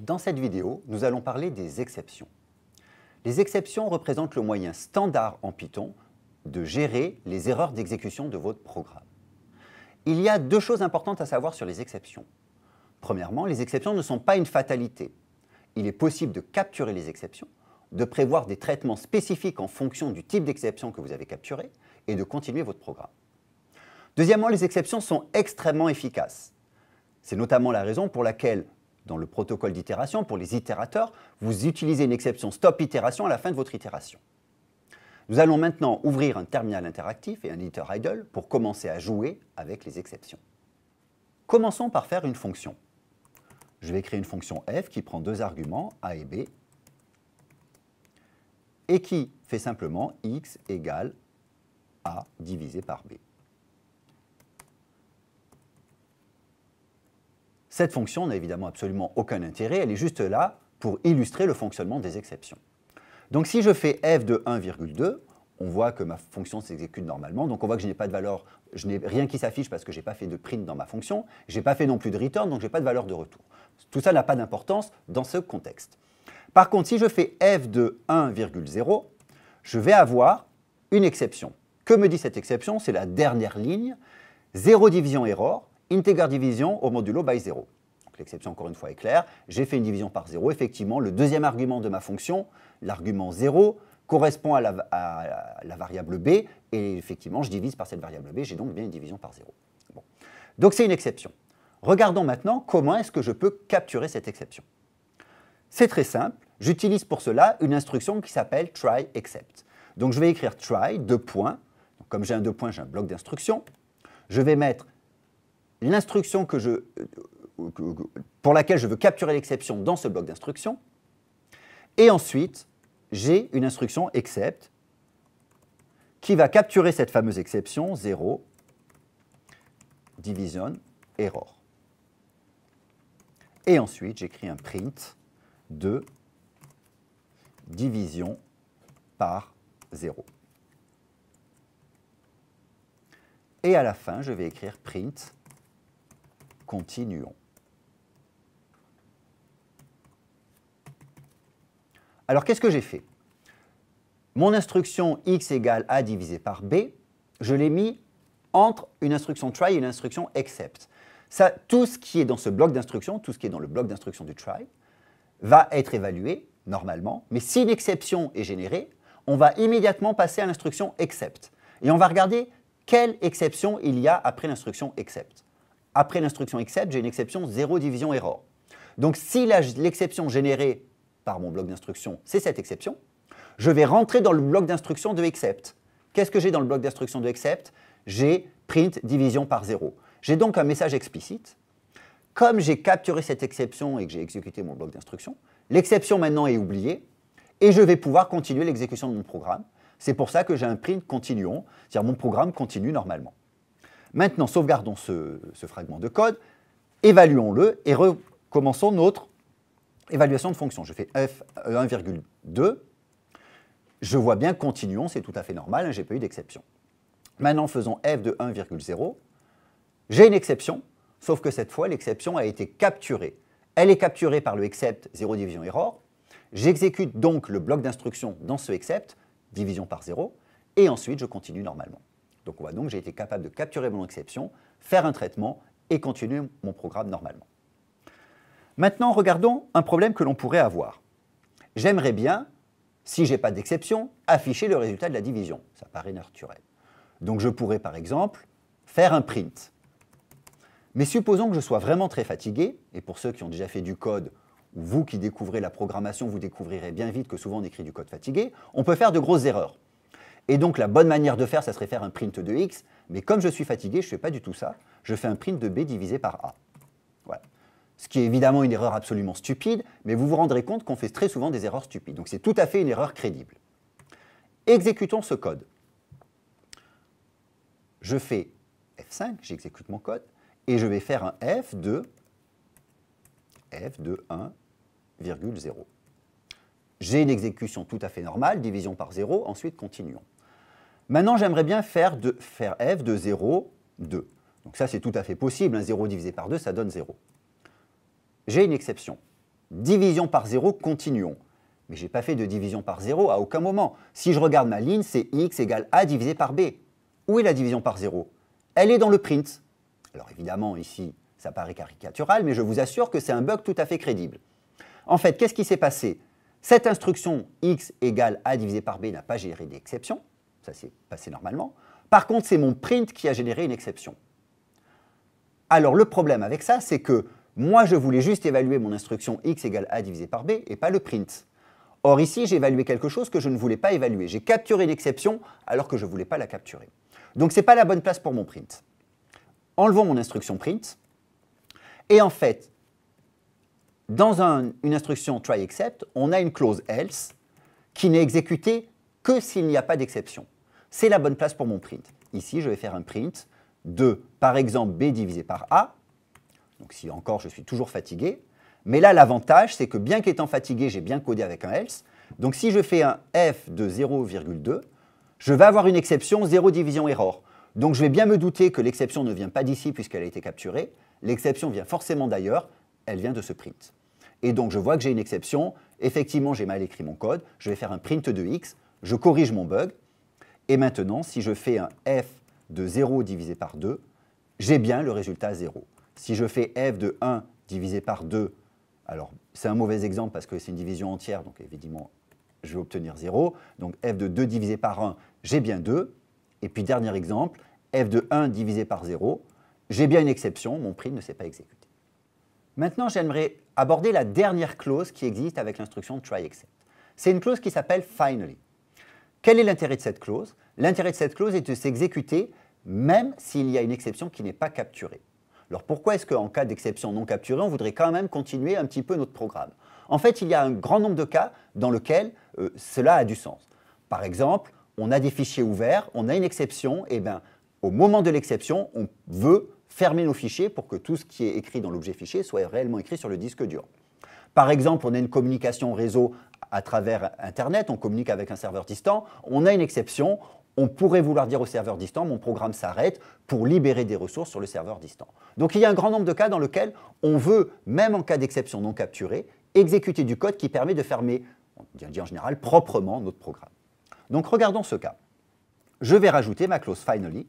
Dans cette vidéo, nous allons parler des exceptions. Les exceptions représentent le moyen standard en Python de gérer les erreurs d'exécution de votre programme. Il y a deux choses importantes à savoir sur les exceptions. Premièrement, les exceptions ne sont pas une fatalité. Il est possible de capturer les exceptions, de prévoir des traitements spécifiques en fonction du type d'exception que vous avez capturé et de continuer votre programme. Deuxièmement, les exceptions sont extrêmement efficaces. C'est notamment la raison pour laquelle dans le protocole d'itération, pour les itérateurs, vous utilisez une exception stop itération à la fin de votre itération. Nous allons maintenant ouvrir un terminal interactif et un iter idle pour commencer à jouer avec les exceptions. Commençons par faire une fonction. Je vais créer une fonction f qui prend deux arguments, a et b, et qui fait simplement x égale a divisé par b. Cette fonction n'a évidemment absolument aucun intérêt, elle est juste là pour illustrer le fonctionnement des exceptions. Donc si je fais f de 1,2, on voit que ma fonction s'exécute normalement, donc on voit que je n'ai pas de valeur, je n'ai rien qui s'affiche parce que je n'ai pas fait de print dans ma fonction, je n'ai pas fait non plus de return, donc je n'ai pas de valeur de retour. Tout ça n'a pas d'importance dans ce contexte. Par contre, si je fais f de 1,0, je vais avoir une exception. Que me dit cette exception C'est la dernière ligne, 0 division error, integer division au modulo by 0. L'exception, encore une fois, est claire. J'ai fait une division par 0. Effectivement, le deuxième argument de ma fonction, l'argument 0, correspond à la, variable b, et effectivement, je divise par cette variable b, j'ai donc bien une division par 0. Donc c'est une exception. Regardons maintenant comment est-ce que je peux capturer cette exception. C'est très simple, j'utilise pour cela une instruction qui s'appelle try except. Donc je vais écrire try, deux points, comme j'ai un deux points, j'ai un bloc d'instruction. je vais mettre l'instruction euh, que pour laquelle je veux capturer l'exception dans ce bloc d'instruction. Et ensuite, j'ai une instruction except qui va capturer cette fameuse exception 0 division error. Et ensuite, j'écris un print de division par 0. Et à la fin, je vais écrire print Continuons. Alors qu'est-ce que j'ai fait Mon instruction x égale a divisé par b, je l'ai mis entre une instruction try et une instruction except. Ça, tout ce qui est dans ce bloc d'instruction, tout ce qui est dans le bloc d'instruction du try, va être évalué normalement, mais si une exception est générée, on va immédiatement passer à l'instruction except. Et on va regarder quelle exception il y a après l'instruction except après l'instruction except, j'ai une exception 0 division error. Donc si l'exception générée par mon bloc d'instruction, c'est cette exception, je vais rentrer dans le bloc d'instruction de except. Qu'est-ce que j'ai dans le bloc d'instruction de except J'ai print division par 0. J'ai donc un message explicite. Comme j'ai capturé cette exception et que j'ai exécuté mon bloc d'instruction, l'exception maintenant est oubliée et je vais pouvoir continuer l'exécution de mon programme. C'est pour ça que j'ai un print continuant, c'est-à-dire mon programme continue normalement. Maintenant, sauvegardons ce, fragment de code, évaluons-le et recommençons notre évaluation de fonction. Je fais f 1,2. Euh, je vois bien, continuons, c'est tout à fait normal, je hein, j'ai pas eu d'exception. Maintenant, faisons f de 1,0. J'ai une exception, sauf que cette fois, l'exception a été capturée. Elle est capturée par le except 0 division error. J'exécute donc le bloc d'instruction dans ce except, division par 0, et ensuite je continue normalement. Donc on voit donc j'ai été capable de capturer mon exception, faire un traitement et continuer mon programme normalement. Maintenant, regardons un problème que l'on pourrait avoir. J'aimerais bien, si je n'ai pas d'exception, afficher le résultat de la division. Ça paraît naturel. Donc je pourrais par exemple faire un print. Mais supposons que je sois vraiment très fatigué, et pour ceux qui ont déjà fait du code, ou vous qui découvrez la programmation, vous découvrirez bien vite que souvent on écrit du code fatigué, on peut faire de grosses erreurs. Et donc la bonne manière de faire, ça serait faire un print de x, mais comme je suis fatigué, je ne fais pas du tout ça, je fais un print de b divisé par a. Voilà. Ce qui est évidemment une erreur absolument stupide, mais vous vous rendrez compte qu'on fait très souvent des erreurs stupides. Donc c'est tout à fait une erreur crédible. Exécutons ce code. Je fais F5, j'exécute mon code, et je vais faire un f de f de 1,0. J'ai une exécution tout à fait normale, division par 0, ensuite continuons. Maintenant, j'aimerais bien faire, de, faire f de 0, 2. Donc ça, c'est tout à fait possible. Un hein. 0 divisé par 2, ça donne 0. J'ai une exception. Division par 0, continuons. Mais je n'ai pas fait de division par 0 à aucun moment. Si je regarde ma ligne, c'est x égale a divisé par b. Où est la division par 0 Elle est dans le print. Alors évidemment, ici, ça paraît caricatural, mais je vous assure que c'est un bug tout à fait crédible. En fait, qu'est-ce qui s'est passé Cette instruction x égale a divisé par b n'a pas géré d'exception ça passé normalement. Par contre, c'est mon print qui a généré une exception. Alors le problème avec ça, c'est que moi, je voulais juste évaluer mon instruction x égale a divisé par b et pas le print. Or ici, j'ai évalué quelque chose que je ne voulais pas évaluer. J'ai capturé l'exception alors que je ne voulais pas la capturer. Donc ce n'est pas la bonne place pour mon print. Enlevons mon instruction print. Et en fait, dans une instruction try except, on a une clause else qui n'est exécutée que s'il n'y a pas d'exception c'est la bonne place pour mon print. Ici, je vais faire un print de, par exemple, B divisé par A. Donc si encore, je suis toujours fatigué. Mais là, l'avantage, c'est que bien qu'étant fatigué, j'ai bien codé avec un else. Donc si je fais un F de 0,2, je vais avoir une exception 0 division error. Donc je vais bien me douter que l'exception ne vient pas d'ici puisqu'elle a été capturée. L'exception vient forcément d'ailleurs, elle vient de ce print. Et donc je vois que j'ai une exception, effectivement j'ai mal écrit mon code, je vais faire un print de x, je corrige mon bug, et maintenant, si je fais un f de 0 divisé par 2, j'ai bien le résultat 0. Si je fais f de 1 divisé par 2, alors c'est un mauvais exemple parce que c'est une division entière, donc évidemment, je vais obtenir 0. Donc f de 2 divisé par 1, j'ai bien 2. Et puis dernier exemple, f de 1 divisé par 0, j'ai bien une exception, mon prix ne s'est pas exécuté. Maintenant, j'aimerais aborder la dernière clause qui existe avec l'instruction try except. C'est une clause qui s'appelle finally. Quel est l'intérêt de cette clause L'intérêt de cette clause est de s'exécuter même s'il y a une exception qui n'est pas capturée. Alors pourquoi est-ce qu'en cas d'exception non capturée, on voudrait quand même continuer un petit peu notre programme En fait, il y a un grand nombre de cas dans lesquels euh, cela a du sens. Par exemple, on a des fichiers ouverts, on a une exception, et bien au moment de l'exception, on veut fermer nos fichiers pour que tout ce qui est écrit dans l'objet fichier soit réellement écrit sur le disque dur. Par exemple, on a une communication réseau à travers Internet, on communique avec un serveur distant, on a une exception, on pourrait vouloir dire au serveur distant, mon programme s'arrête pour libérer des ressources sur le serveur distant. Donc il y a un grand nombre de cas dans lesquels on veut, même en cas d'exception non capturée, exécuter du code qui permet de fermer, on dit en général, proprement notre programme. Donc regardons ce cas. Je vais rajouter ma clause finally,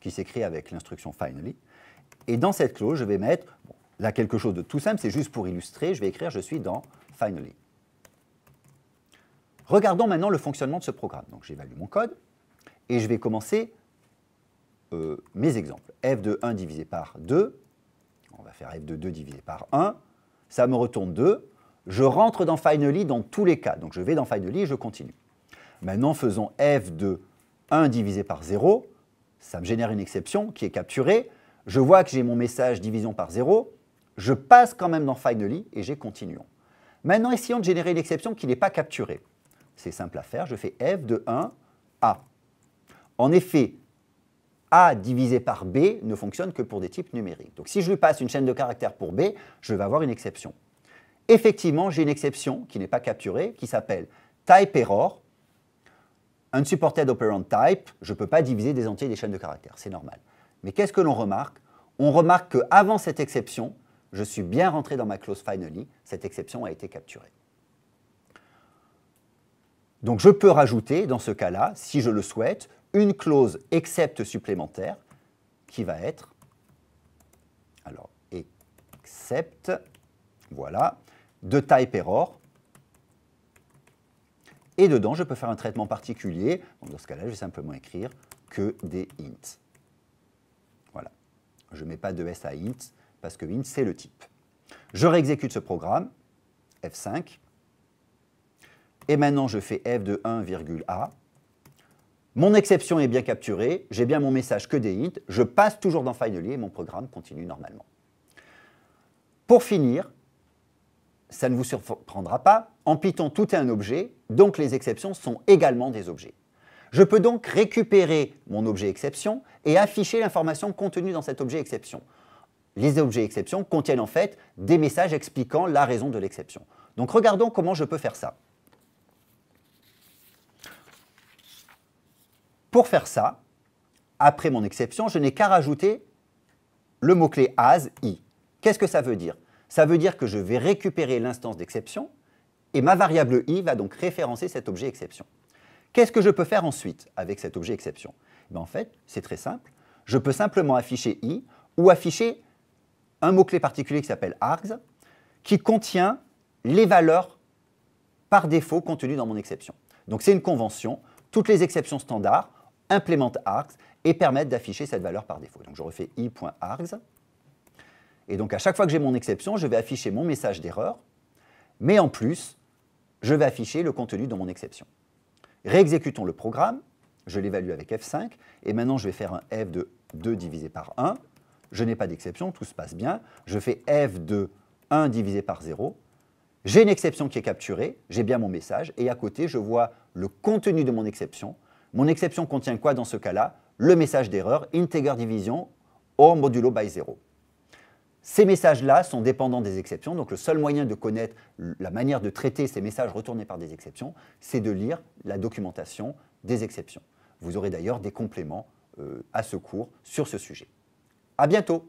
qui s'écrit avec l'instruction finally, et dans cette clause, je vais mettre, là quelque chose de tout simple, c'est juste pour illustrer, je vais écrire je suis dans finally. Regardons maintenant le fonctionnement de ce programme. Donc j'évalue mon code et je vais commencer euh, mes exemples. f de 1 divisé par 2, on va faire f de 2 divisé par 1, ça me retourne 2. Je rentre dans Finally dans tous les cas, donc je vais dans Finally et je continue. Maintenant faisons f de 1 divisé par 0, ça me génère une exception qui est capturée. Je vois que j'ai mon message division par 0, je passe quand même dans Finally et j'ai continuons. Maintenant essayons de générer l'exception qui n'est pas capturée. C'est simple à faire, je fais f de 1 a. En effet, a divisé par b ne fonctionne que pour des types numériques. Donc si je lui passe une chaîne de caractères pour b, je vais avoir une exception. Effectivement, j'ai une exception qui n'est pas capturée, qui s'appelle type error, unsupported operand type, je ne peux pas diviser des entiers des chaînes de caractères, c'est normal. Mais qu'est-ce que l'on remarque On remarque qu'avant cette exception, je suis bien rentré dans ma clause finally, cette exception a été capturée. Donc je peux rajouter, dans ce cas-là, si je le souhaite, une clause except supplémentaire qui va être, alors, except, voilà, de type error. Et dedans, je peux faire un traitement particulier. Dans ce cas-là, je vais simplement écrire que des int. Voilà. Je ne mets pas de S à int, parce que int, c'est le type. Je réexécute ce programme, F5, et maintenant, je fais f de A. Mon exception est bien capturée, j'ai bien mon message que des hits, je passe toujours dans Finally et mon programme continue normalement. Pour finir, ça ne vous surprendra pas, en Python, tout est un objet, donc les exceptions sont également des objets. Je peux donc récupérer mon objet exception et afficher l'information contenue dans cet objet exception. Les objets exception contiennent en fait des messages expliquant la raison de l'exception. Donc regardons comment je peux faire ça. Pour faire ça, après mon exception, je n'ai qu'à rajouter le mot-clé as i. Qu'est-ce que ça veut dire Ça veut dire que je vais récupérer l'instance d'exception et ma variable i va donc référencer cet objet exception. Qu'est-ce que je peux faire ensuite avec cet objet exception eh En fait, c'est très simple. Je peux simplement afficher i ou afficher un mot-clé particulier qui s'appelle args qui contient les valeurs par défaut contenues dans mon exception. Donc c'est une convention. Toutes les exceptions standards implémente args et permettent d'afficher cette valeur par défaut. Donc je refais i.args. Et donc à chaque fois que j'ai mon exception, je vais afficher mon message d'erreur, mais en plus, je vais afficher le contenu de mon exception. Réexécutons le programme, je l'évalue avec F5, et maintenant je vais faire un f de 2 divisé par 1, je n'ai pas d'exception, tout se passe bien, je fais f de 1 divisé par 0, j'ai une exception qui est capturée, j'ai bien mon message, et à côté je vois le contenu de mon exception, mon exception contient quoi dans ce cas-là Le message d'erreur integer division or modulo by 0. Ces messages-là sont dépendants des exceptions, donc le seul moyen de connaître la manière de traiter ces messages retournés par des exceptions, c'est de lire la documentation des exceptions. Vous aurez d'ailleurs des compléments euh, à ce cours sur ce sujet. À bientôt